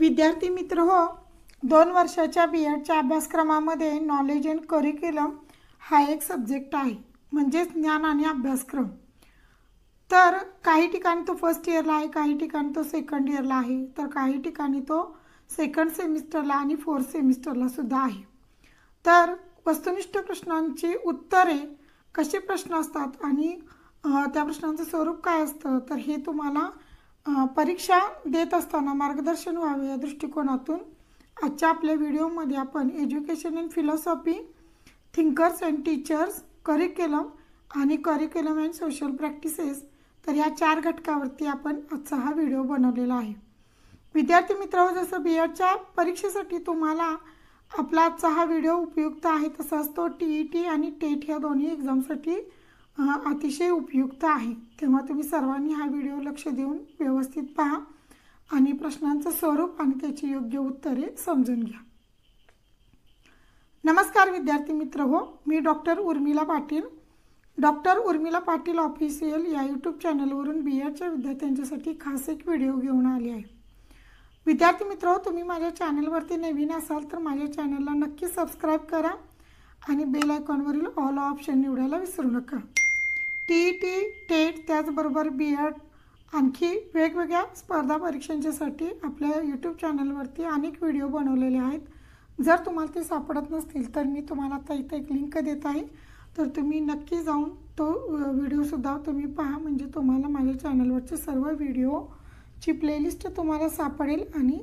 विद्यार्थी मित्र हो दोन वर्षाच्या बी एडच्या अभ्यासक्रमामध्ये नॉलेज अँड करिक्युलम हा एक सब्जेक्ट आहे म्हणजेच ज्ञान आणि अभ्यासक्रम तर काही ठिकाणी तो फर्स्ट इयरला आहे काही ठिकाणी तो सेकंड इयरला आहे तर काही ठिकाणी तो सेकंड सेमिस्टरला आणि फोर्थ सेमिस्टरला सुद्धा आहे तर वस्तुनिष्ठ प्रश्नांची उत्तरे कसे प्रश्न असतात आणि त्या प्रश्नांचं स्वरूप काय असतं तर हे तुम्हाला परीक्षा देत असताना मार्गदर्शन व्हावे या दृष्टिकोनातून आजच्या आपल्या व्हिडिओमध्ये आपण education and philosophy thinkers and teachers curriculum आणि करिक्युलम अँड सोशल प्रॅक्टिसेस तर या चार घटकावरती आपण आजचा हा व्हिडिओ बनवलेला आहे विद्यार्थी मित्रांनो जसं बी एडच्या परीक्षेसाठी तुम्हाला आपला आजचा हा व्हिडिओ उपयुक्त आहे तसंच तो टी ई टी आणि टेट e या दोन्ही एक्झामसाठी अतिशय उपयुक्त आहे तेव्हा तुम्ही सर्वांनी हा व्हिडिओ लक्ष देऊन व्यवस्थित पहा आणि प्रश्नांचं स्वरूप आणि त्याची योग्य उत्तरे समजून घ्या नमस्कार विद्यार्थी मित्र हो मी doctor Urmila Patil doctor Urmila Patil official या यूट्यूब चॅनलवरून बी एडच्या विद्यार्थ्यांच्यासाठी खास एक व्हिडिओ घेऊन आले आहे विद्यार्थी मित्र हो, तुम्ही माझ्या चॅनलवरती नवीन असाल तर माझ्या चॅनलला नक्की सबस्क्राईब करा आणि बेल आयकॉनवरील ऑल ऑप्शन निवडायला विसरू नका टी टी टेट त्याचबरोबर बी एड आणखी वेगवेगळ्या स्पर्धा परीक्षांच्यासाठी आपल्या यूट्यूब चॅनलवरती अनेक व्हिडिओ बनवलेले आहेत जर तुम्हाला ते सापडत नसतील तर मी तुम्हाला आता इथे एक लिंक देत आहे तर तुम्ही नक्की जाऊन तो व्हिडिओसुद्धा तुम्ही पहा म्हणजे तुम्हाला माझ्या चॅनलवरचे सर्व व्हिडिओची प्लेलिस्ट तुम्हाला सापडेल आणि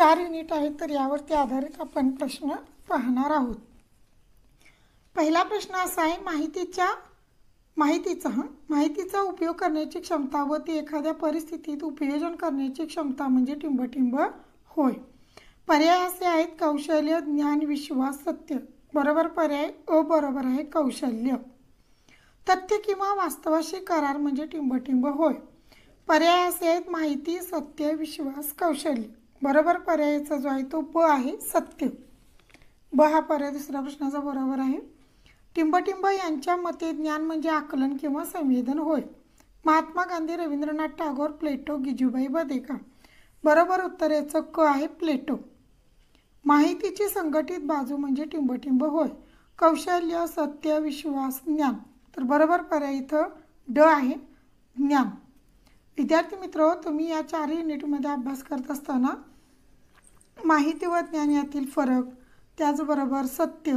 चार युनिट आहेत तर यावरती आधारित आपण प्रश्न पाहणार आहोत पहिला प्रश्न असा आहे माहितीच्या माहितीचा हां माहितीचा उपयोग करण्याची क्षमता व ती एखाद्या परिस्थितीत उपयोजन करण्याची क्षमता म्हणजे टिंबटिंब होय पर्याय असे आहेत कौशल्य ज्ञान विश्वास सत्य बरोबर पर्याय अ बरोबर आहे कौशल्य तथ्य किंवा वास्तवाशी करार म्हणजे टिंबटिंब होय पर्याय असे आहेत माहिती सत्य विश्वास कौशल्य बरोबर पर्यायाचा जो आहे तो ब आहे सत्य ब हा पर्याय दुसऱ्या प्रश्नाचा बरोबर आहे टिंबटिंब यांच्या मते ज्ञान म्हणजे आकलन किंवा संवेदन होय महात्मा गांधी रवींद्रनाथ टागोर प्लेटो गिजूबाई बदेका बरोबर उत्तर याचं क आहे प्लेटो माहितीची संघटित बाजू म्हणजे टिंबटिंब होय कौशल्य सत्य विश्वास ज्ञान तर बरोबर पर्याय इथं ड आहे ज्ञान विद्यार्थी मित्र तुम्ही या चार युनिटमध्ये अभ्यास करत असताना माहिती व ज्ञान यातील फरक त्याचबरोबर सत्य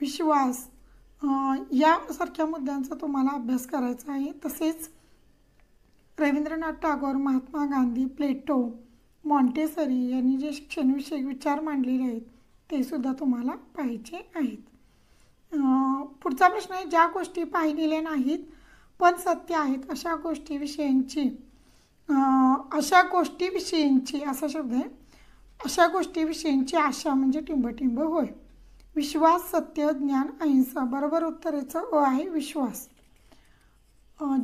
विश्वास यासारख्या मुद्द्यांचा तुम्हाला अभ्यास करायचा आहे तसेच रवींद्रनाथ टागोर महात्मा गांधी प्लेटो मॉन्टेसरी यांनी जे शिक्षणविषयक विचार मांडलेले आहेत ते सुद्धा तुम्हाला पाहिजे आहेत पुढचा प्रश्न आहे ज्या गोष्टी पाहिलेल्या नाहीत पण सत्य आहेत अशा गोष्टीविषयींची अशा गोष्टीविषयींची असा शब्द आहे अशा गोष्टीविषयींची आशा म्हणजे टिंबटिंब होय विश्वास सत्य ज्ञान अहिंसा बरोबर उत्तरेचं अ आहे विश्वास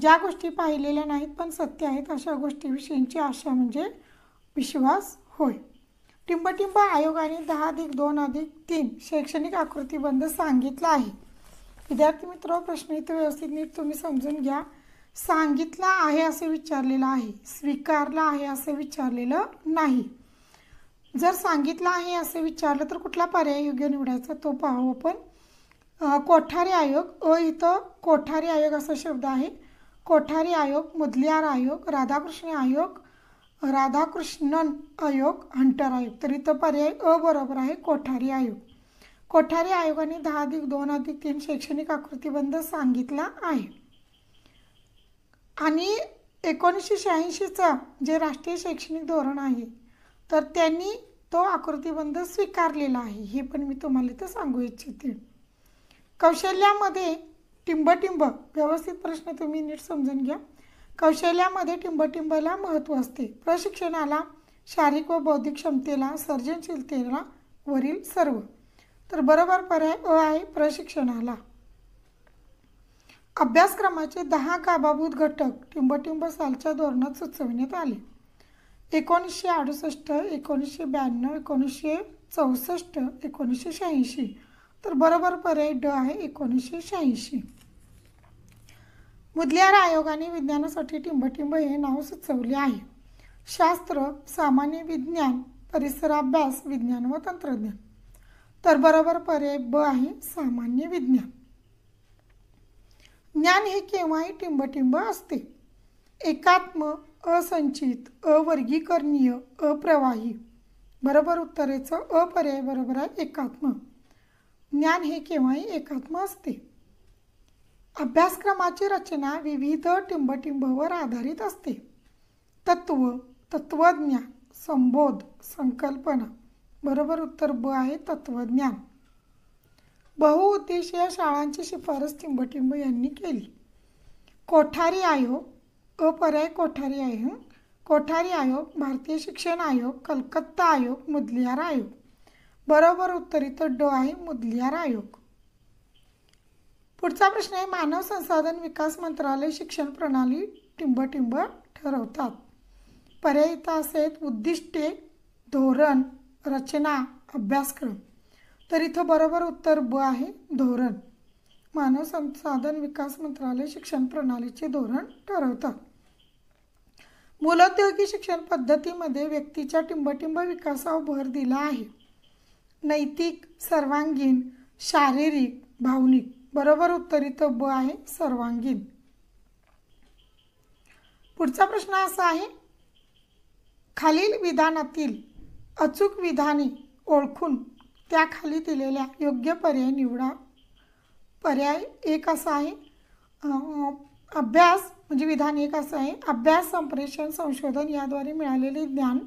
ज्या गोष्टी पाहिलेल्या नाहीत पण सत्य आहेत अशा गोष्टीविषयींची आशा म्हणजे विश्वास होय टिंबटिंब आयोगाने दहा अधिक दोन अधिक तीन शैक्षणिक आकृतीबंध सांगितला आहे विद्यार्थी मित्र प्रश्न इथे व्यवस्थित नीट तुम्ही समजून घ्या सांगितला आहे असे विचारलेलं आहे स्वीकारला आहे असे विचारलेलं नाही जर सांगितलं आहे असे विचारलं तर कुठला पर्याय योग्य निवडायचा तो पाहू आपण कोठारी आयोग अ इथं कोठारी आयोग असा शब्द आहे कोठारी आयोग मुदलियार आयोग राधाकृष्ण आयोग राधाकृष्णन आयोग हंटर आयोग तर इथं पर्याय अ बरोबर आहे कोठारी आयोग कोठारी आयोगाने दहा अधिक दोन अधिक तीन शैक्षणिक आकृतीबंध सांगितला आहे आणि एकोणीसशे शहाऐंशीचा जे राष्ट्रीय शैक्षणिक धोरण आहे तर त्यांनी तो आकृतिबंध स्वीकारलेला आहे हे पण मी तुम्हाला इथं सांगू इच्छिते कौशल्यामध्ये टिंबटिंब व्यवस्थित प्रश्न तुम्ही नीट समजून घ्या कौशल्यामध्ये टिंबटिंबला महत्त्व असते प्रशिक्षणाला शारीरिक व बौद्धिक क्षमतेला सर्जनशीलतेला वरील सर्व तर बरोबर पर्याय अ आहे प्रशिक्षणाला अभ्यासक्रमाचे दहा काबाभूत घटक टिंबटिंब सालच्या धोरणात सुचविण्यात आले एकोणीसशे अडुसष्ट एकोणीसशे ब्याण्णव एकोणीसशे चौसष्ट एकोणीसशे शहाऐंशी तर बरोबर पर्याय ड आहे एकोणीसशे शहाऐंशी मुदल्यार आयोगाने विज्ञानासाठी टिंबटिंब हे नाव सुचवले आहे शास्त्र सामान्य विज्ञान परिसराभ्यास विज्ञान व तंत्रज्ञान तर बरोबर पर्याय ब आहे सामान्य विज्ञान ज्ञान हे केव्हाही टिंबटिंब असते एकात्म असंचित अवर्गीकरणीय अप्रवाही बरोबर उत्तरेचं अपर्याय बरोबर आहे एकात्म ज्ञान हे केव्हाही एकात्म असते अभ्यासक्रमाची रचना विविध टिंबटिंबवर आधारित असते तत्व तत्वज्ञान संबोध संकल्पना बरोबर उत्तर ब आहे तत्वज्ञान बहुउद्देशीय शाळांची शिफारस टिंबटिंब यांनी केली कोठारी आयोग अ पर्याय कोठारी आयोग कोठारी आयोग भारतीय शिक्षण आयोग कलकत्ता आयोग मुदलियार आयोग बरोबर उत्तर इथं ड आहे मुदलियार आयोग पुढचा प्रश्न आहे मानव संसाधन विकास मंत्रालय शिक्षण प्रणाली टिंब ठरवतात पर्याय इथं आहेत उद्दिष्टे धोरण रचना अभ्यासक्रम तर इथं बरोबर उत्तर ब आहे धोरण मानव संसाधन विकास मंत्रालय शिक्षण प्रणालीचे धोरण ठरवतात मूलोद्योगी शिक्षण पद्धतीमध्ये व्यक्तीच्या टिंबटिंब विकासावर भर दिला आहे नैतिक सर्वांगीण शारीरिक भावनिक बरोबर उत्तरित ब आहे सर्वांगीण पुढचा प्रश्न असा आहे खालील विधानातील अचूक विधाने ओळखून त्याखाली दिलेल्या योग्य पर्याय निवडा पर्याय एक असा आहे अभ्यास म्हणजे विधान एक असं आहे अभ्यास संप्रेषण संशोधन याद्वारे मिळालेले ज्ञान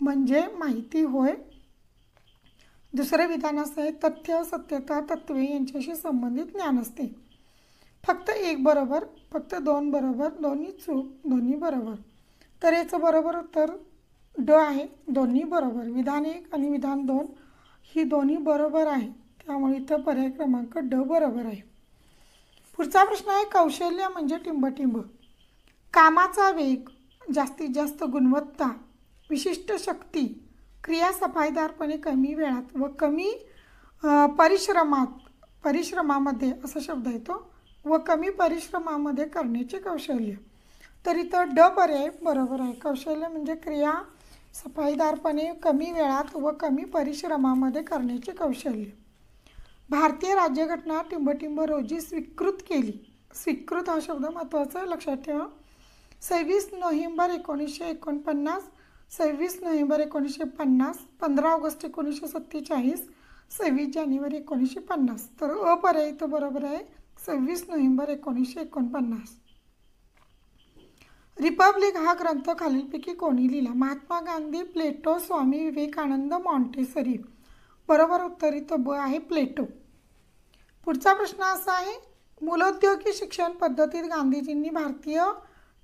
म्हणजे माहिती होय दुसरं विधान असं आहे तथ्य सत्यता तत्वे यांच्याशी संबंधित ज्ञान असते फक्त एक बरोबर फक्त दोन बरोबर दोन्ही चूक दोन्ही बरोबर तर याचं बरोबर तर ड आहे दोन्ही बरोबर विधान एक आणि विधान दोन ही दोन्ही बरोबर आहे त्यामुळे इथं पर्याय क्रमांक ड बरोबर आहे पुढचा प्रश्न आहे कौशल्य म्हणजे टिंबटिंब कामाचा वेग जास्तीत जास्त गुणवत्ता विशिष्ट शक्ती क्रिया सफाईदारपणे कमी वेळात व कमी परिश्रमात परिश्रमामध्ये असा शब्द येतो व कमी परिश्रमामध्ये करण्याचे कौशल्य तर इथं ड पर्याय बरोबर आहे कौशल्य म्हणजे क्रिया सफाईदारपणे कमी वेळात व कमी परिश्रमामध्ये करण्याचे कौशल्य भारतीय राज्यघटना टिंबटिंब रोजी स्वीकृत केली स्वीकृत हा शब्द महत्त्वाचा आहे लक्षात ठेवा सव्वीस नोव्हेंबर एकोणीसशे एकोणपन्नास सव्वीस नोव्हेंबर एकोणीसशे पन्नास पंधरा ऑगस्ट एकोणीसशे सत्तेचाळीस सव्वीस जानेवारी एकोणीसशे पन्नास तर अपर्याय बरोबर आहे सव्वीस नोव्हेंबर एकोणीसशे एकोणपन्नास रिपब्लिक हा ग्रंथ खालीलपैकी कोणी लिहिला महात्मा गांधी प्लेटो स्वामी विवेकानंद मॉन्टेसरी बरोबर उत्तरित ब आहे प्लेटो पुढचा प्रश्न असा आहे मूलोद्योगी शिक्षण पद्धतीत गांधीजींनी भारतीय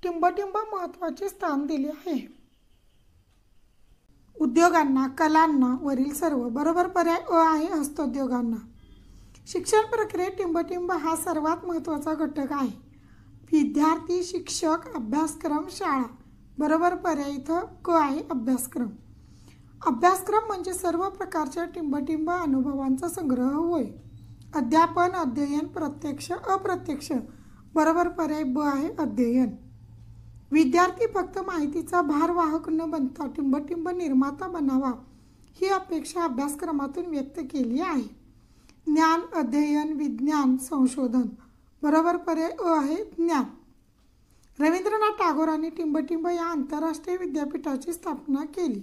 टिंबटिंब महत्त्वाचे स्थान दिले आहे उद्योगांना कलांना वरील सर्व बरोबर पर्याय अ आहे हस्तोद्योगांना शिक्षण प्रक्रियेत टिंबटिंब हा सर्वात महत्त्वाचा घटक आहे विद्यार्थी शिक्षक अभ्यासक्रम शाळा बरोबर पर्याय इथं क आहे अभ्यासक्रम अभ्यासक्रम म्हणजे सर्व प्रकारच्या टिंबटिंब अनुभवांचा संग्रह होय अध्यापन अध्ययन प्रत्यक्ष अप्रत्यक्ष बरोबर पर्याय ब आहे अध्ययन विद्यार्थी फक्त माहितीचा भारवाहक न बनता टिंबटिंब निर्माता बनावा ही अपेक्षा अभ्यासक्रमातून व्यक्त केली आहे ज्ञान अध्ययन विज्ञान संशोधन बरोबर पर्याय अ आहे ज्ञान रवींद्रनाथ टागोरांनी टिंबटिंब या आंतरराष्ट्रीय विद्यापीठाची स्थापना केली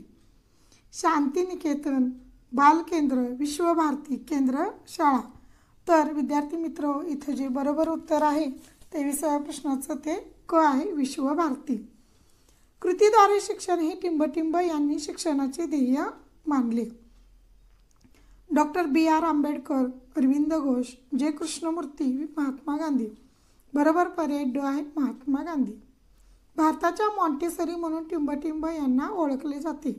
शांतिनिकेतन बालकेंद्र विश्वभारती केंद्र शाळा तर विद्यार्थी मित्र इथे जे बरोबर उत्तर आहे विसाव्या प्रश्नाचं ते क आहे विश्वभारती कृतीद्वारे शिक्षण हे टिंबटिंब यांनी शिक्षणाचे ध्येय मानले doctor B R Ambedkar Arvind Ghosh J Krishnamurti Mahatma Gandhi बरोबर पर्याय डो आहे महात्मा गांधी भारताच्या मॉन्टेसरी म्हणून टिंबटिंब यांना ओळखले जाते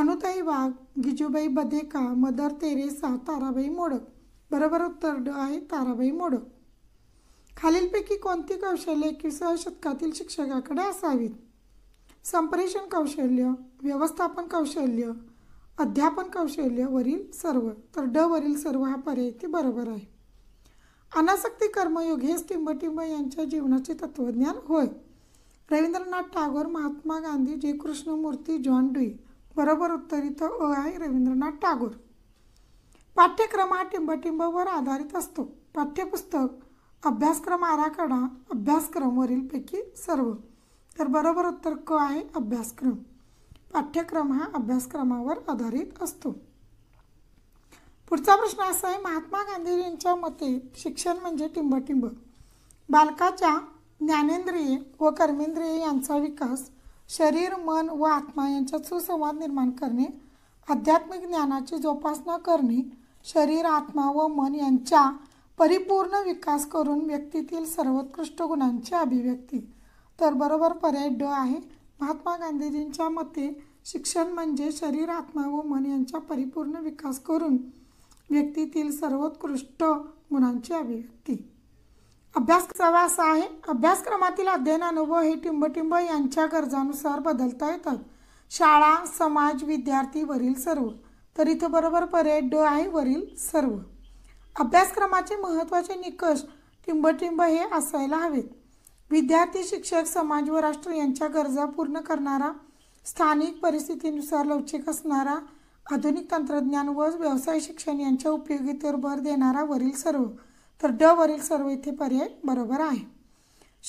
अनुताई वाघ गिजूबाई बदेका मदर तेरेसा ताराबाई मोडक बरोबर उत्तर ड आहे ताराबाई मोडक खालीलपैकी कोणती कौशल्य एकविसाव्या शतकातील शिक्षकाकडे असावीत संप्रेषण कौशल्य व्यवस्थापन कौशल्य अध्यापन कौशल्य वरील सर्व तर ड वरील सर्व हा पर्याय ते बरोबर आहे अनासक्ती कर्मयोग हेच टिंबटिंब यांच्या जीवनाचे तत्त्वज्ञान होय रवींद्रनाथ टागोर महात्मा गांधी जे कृष्णमूर्ती जॉन डुई बरोबर उत्तरित अ आहे रवींद्रनाथ टागोर पाठ्यक्रम हा टिंबटिंबवर आधारित असतो पाठ्यपुस्तक अभ्यासक्रम आराखडा अभ्यासक्रम वरीलपैकी सर्व तर बरोबर उत्तर क आहे अभ्यासक्रम पाठ्यक्रम हा अभ्यासक्रमावर आधारित असतो पुढचा प्रश्न असा आहे महात्मा गांधी यांच्या मते शिक्षण म्हणजे टिंबटिंब बालकाच्या ज्ञानेंद्रिये व कर्मेंद्रिय यांचा विकास शरीर मन व आत्मा यांच्यात सुसंवाद निर्माण करणे आध्यात्मिक ज्ञानाची जोपासना करणे शरीर आत्मा व मन यांच्या परिपूर्ण विकास करून व्यक्तीतील सर्वोत्कृष्ट गुणांची अभिव्यक्ती तर बरोबर पर्याय ड आहे महात्मा गांधीजींच्या मते शिक्षण म्हणजे शरीर आत्मा व मन यांचा परिपूर्ण विकास करून व्यक्तीतील सर्वोत्कृष्ट गुणांची अभिव्यक्ती अभ्यासक्रम असा आहे अभ्यासक्रमातील अध्ययन अनुभव हे टिंबटिंब यांच्या गरजानुसार बदलता येतात शाळा समाज विद्यार्थी वरील सर्व तर इथं बरोबर पर्याय ड आहे वरील सर्व अभ्यासक्रमाचे महत्त्वाचे निकष टिंबटिंब हे असायला हवेत विद्यार्थी शिक्षक समाज व राष्ट्र यांच्या गरजा पूर्ण करणारा स्थानिक परिस्थितीनुसार लवचिक असणारा आधुनिक तंत्रज्ञान व व्यवसाय शिक्षण यांच्या उपयोगितेवर भर देणारा वरील सर्व तर ड वरील सर्व इथे पर्याय बरोबर आहे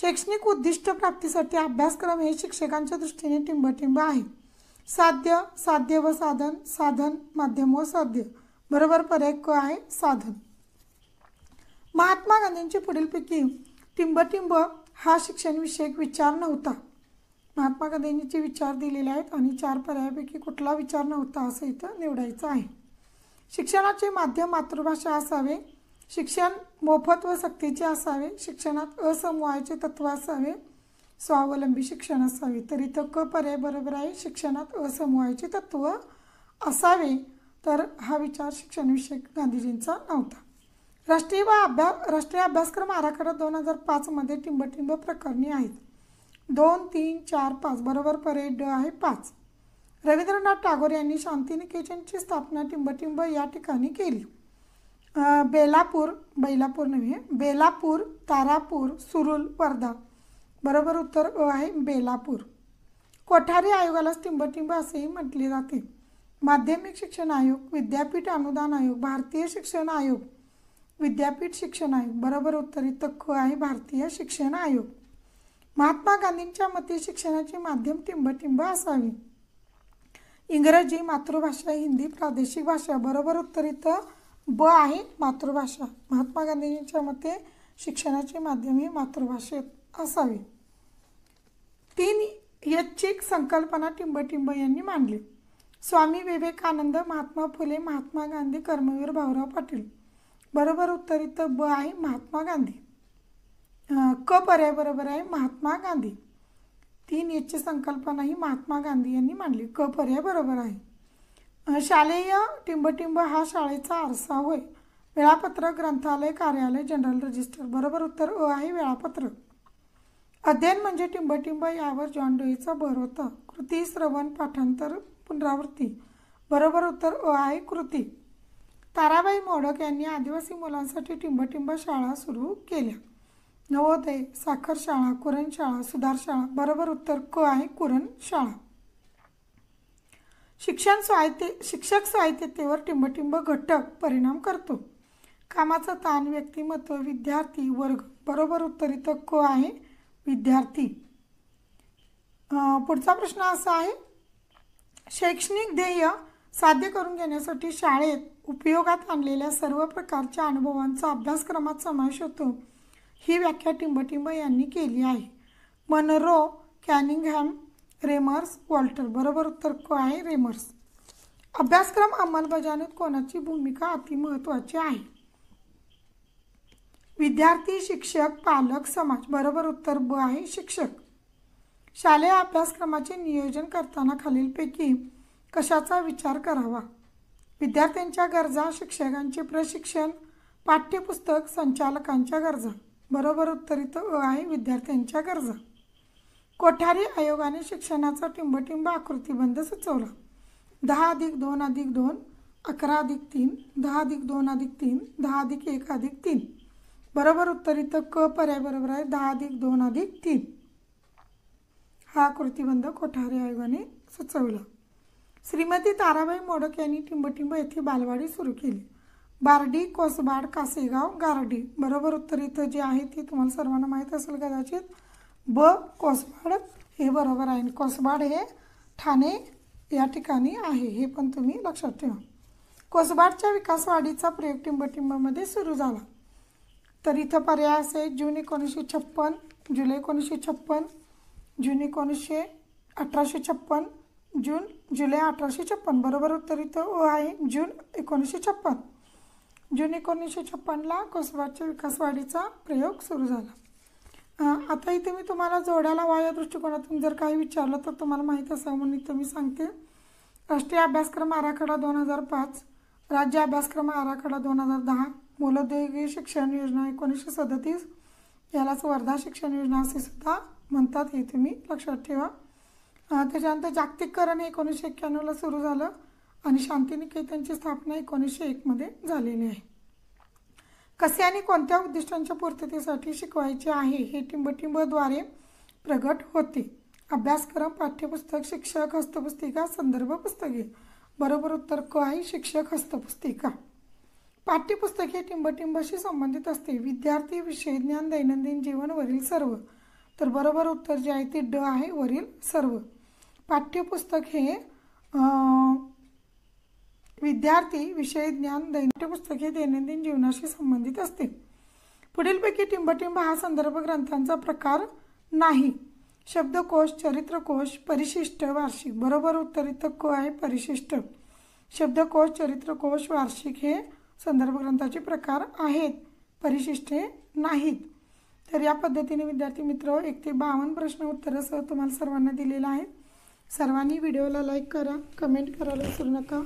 शैक्षणिक उद्दिष्ट प्राप्तीसाठी अभ्यासक्रम हे शिक्षकांच्या दृष्टीने टिंबटिंब आहे साध्य साध्य व साधन साधन माध्यम व साध्य बरोबर पर्याय क आहे साधन महात्मा गांधींची पुढीलपैकी टिंबटिंब हा शिक्षणविषयक विचार नव्हता महात्मा गांधींचे विचार दिलेले आहेत आणि चार पर्यायापैकी कुठला विचार नव्हता असं इथं निवडायचं आहे शिक्षणाचे माध्यम मातृभाषा असावे शिक्षण मोफत व सक्तीचे असावे शिक्षणात असमवायचे तत्त्व असावे स्वावलंबी शिक्षण असावे तर क पर्याय बरोबर आहे शिक्षणात असमूहाचे तत्व असावे तर हा विचार शिक्षणविषयक गांधीजींचा नव्हता राष्ट्रीय व अभ्यास राष्ट्रीय अभ्यासक्रम आराखडा दोन हजार पाचमध्ये टिंबटिंब प्रकरणी आहेत दोन तीन चार पाच बरोबर पर्याय ड आहे पाच रवींद्रनाथ टागोर यांनी शांतिनिकेतनची स्थापना टिंबटिंब या ठिकाणी केली बेलापूर बैलापूर नव्हे बेलापूर तारापूर सुरुल वर्धा बरोबर उत्तर आहे बेलापूर कोठारी आयोगाला टिंबटिंब असेही म्हटले जाते माध्यमिक शिक्षण आयोग विद्यापीठ अनुदान आयोग भारतीय शिक्षण आयोग विद्यापीठ शिक्षण आयोग बरोबर उत्तर इथं क आहे भारतीय शिक्षण आयोग महात्मा गांधींच्या मते शिक्षणाचे माध्यम टिंबटिंब असावी इंग्रजी मातृभाषा हिंदी प्रादेशिक भाषा बरोबर उत्तर इथं ब आहे मातृभाषा महात्मा गांधींच्या मते शिक्षणाचे माध्यम हे मातृभाषेत असावे तीन यच्ची संकल्पना टिंबटिंब यांनी मांडली स्वामी विवेकानंद महात्मा फुले महात्मा गांधी कर्मवीर भाऊराव पाटील बरोबर उत्तरित ब आहे महात्मा गांधी क पर्याय बरोबर आहे महात्मा गांधी तीन याची संकल्पना ही महात्मा गांधी यांनी मांडली क पर्याय बरोबर आहे शालेय टिंबटिंब हा शाळेचा आरसा होय वेळापत्रक ग्रंथालय कार्यालय जनरल रजिस्टर बरोबर उत्तर अ आहे वेळापत्रक अध्ययन म्हणजे टिंबटिंब यावर जॉन डोईचा भर होता कृती श्रवण पाठांतर पुनरावृत्ती बरोबर उत्तर अ आहे कृती ताराबाई मोडक यांनी आदिवासी मुलांसाठी टिंबटिंब शाळा सुरू केल्या नवोदय साखर शाळा कुरण शाळा सुधार शाळा बरोबर उत्तर क आहे कुरण शाळा शिक्षण स्वायत्ते शिक्षक स्वायत्ततेवर टिंबटिंब घटक परिणाम करतो कामाचा ताण व्यक्तिमत्व विद्यार्थी वर्ग बरोबर उत्तर इथं क आहे विद्यार्थी पुढचा प्रश्न असा आहे शैक्षणिक ध्येय साध्य करून घेण्यासाठी शाळेत उपयोगात आणलेल्या सर्व प्रकारच्या अनुभवांचा अभ्यासक्रमात समावेश होतो ही व्याख्या टिंबटिंब यांनी केली आहे मनरो कॅनिंगहॅम रेमर्स वॉल्टर बरोबर उत्तर आहे रेमर्स अभ्यासक्रम अंमलबजावणीत कोणाची भूमिका महत्त्वाची आहे विद्यार्थी शिक्षक पालक समाज बरोबर उत्तर ब आहे शिक्षक शालेय अभ्यासक्रमाचे नियोजन करताना खालीलपैकी कशाचा विचार करावा विद्यार्थ्यांच्या गरजा शिक्षकांचे प्रशिक्षण पाठ्यपुस्तक संचालकांच्या गरजा बरोबर उत्तरित अ आहे विद्यार्थ्यांच्या गरजा कोठारी आयोगाने शिक्षणाचा टिंबटिंब आकृतीबंध सुचवला दहा अधिक दोन अधिक दोन अकरा अधिक तीन दहा अधिक दोन अधिक तीन दहा अधिक एक अधिक तीन बरोबर उत्तर इथं क पर्याय बरोबर आहे दहा अधिक दोन अधिक तीन हा कृतीबंध कोठारी आयोगाने सुचवला श्रीमती ताराबाई मोडक यांनी टिंबटिंब येथे बालवाडी सुरू केली बारडी कोसबाड कासेगाव गारडी बरोबर उत्तर इथं जे आहे ते तुम्हाला सर्वांना माहीत असेल कदाचित ब कोसबाड हे बरोबर आहे कोसबाड हे ठाणे या ठिकाणी आहे हे पण तुम्ही लक्षात ठेवा कोसबाडच्या विकासवाढीचा प्रयोग टिंबटिंबमध्ये सुरू झाला तर इथं पर्याय असे जून एकोणीसशे छप्पन जुलै एकोणीसशे छप्पन जून एकोणीसशे अठराशे छप्पन जून जुलै अठराशे छप्पन बरोबर उत्तर इथं ओ आहे जून एकोणीसशे छप्पन जून एकोणीसशे छप्पनला कोसबाच्या विकासवाढीचा प्रयोग सुरू झाला आता इथे मी तुम्हाला जोड्याला वा या दृष्टिकोनातून जर काही विचारलं तर तुम्हाला माहीत असावं म्हणून इथं मी सांगते राष्ट्रीय अभ्यासक्रम आराखडा दोन हजार पाच राज्य अभ्यासक्रम आराखडा दोन हजार दहा मूलोद्योगी शिक्षण योजना एकोणीसशे सदतीस यालाच वर्धा शिक्षण योजना असे सुद्धा म्हणतात हे तुम्ही लक्षात ठेवा त्याच्यानंतर जागतिककरण एकोणीसशे एक्क्याण्णवला सुरू झालं आणि शांतिनिकेतनची स्थापना एकोणीसशे एकमध्ये झालेली आहे कसे आणि कोणत्या उद्दिष्टांच्या पूर्ततेसाठी शिकवायचे आहे हे टिंबटिंबद्वारे प्रगट होते अभ्यासक्रम पाठ्यपुस्तक शिक्षक हस्तपुस्तिका संदर्भ पुस्तके बरोबर उत्तर क आहे शिक्षक हस्तपुस्तिका पाठ्यपुस्तके टिंबटिंबशी संबंधित असते विद्यार्थी विषय ज्ञान दैनंदिन जीवनवरील सर्व तर बरोबर उत्तर जे आहे ते ड आहे वरील सर्व पाठ्यपुस्तक हे विद्यार्थी विषय ज्ञान दैनपुस्तक हे दैनंदिन जीवनाशी संबंधित असते पुढीलपैकी टिंबटिंब हा संदर्भ ग्रंथांचा प्रकार नाही शब्दकोश चरित्रकोश परिशिष्ट वार्षिक बरोबर उत्तर इथं क आहे परिशिष्ट शब्दकोश चरित्रकोश वार्षिक हे संदर्भ ग्रंथाचे प्रकार आहेत परिशिष्टे नाहीत तर या पद्धतीने विद्यार्थी मित्र एक ते बावन्न प्रश्न उत्तरासह तुम्हाला सर्वांना दिलेला आहे सर्वांनी व्हिडिओला लाईक करा कमेंट करायला विसरू नका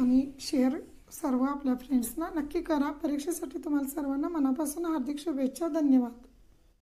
आणि शेअर सर्व आपल्या फ्रेंड्सना नक्की करा परीक्षेसाठी तुम्हाला सर्वांना मनापासून हार्दिक शुभेच्छा धन्यवाद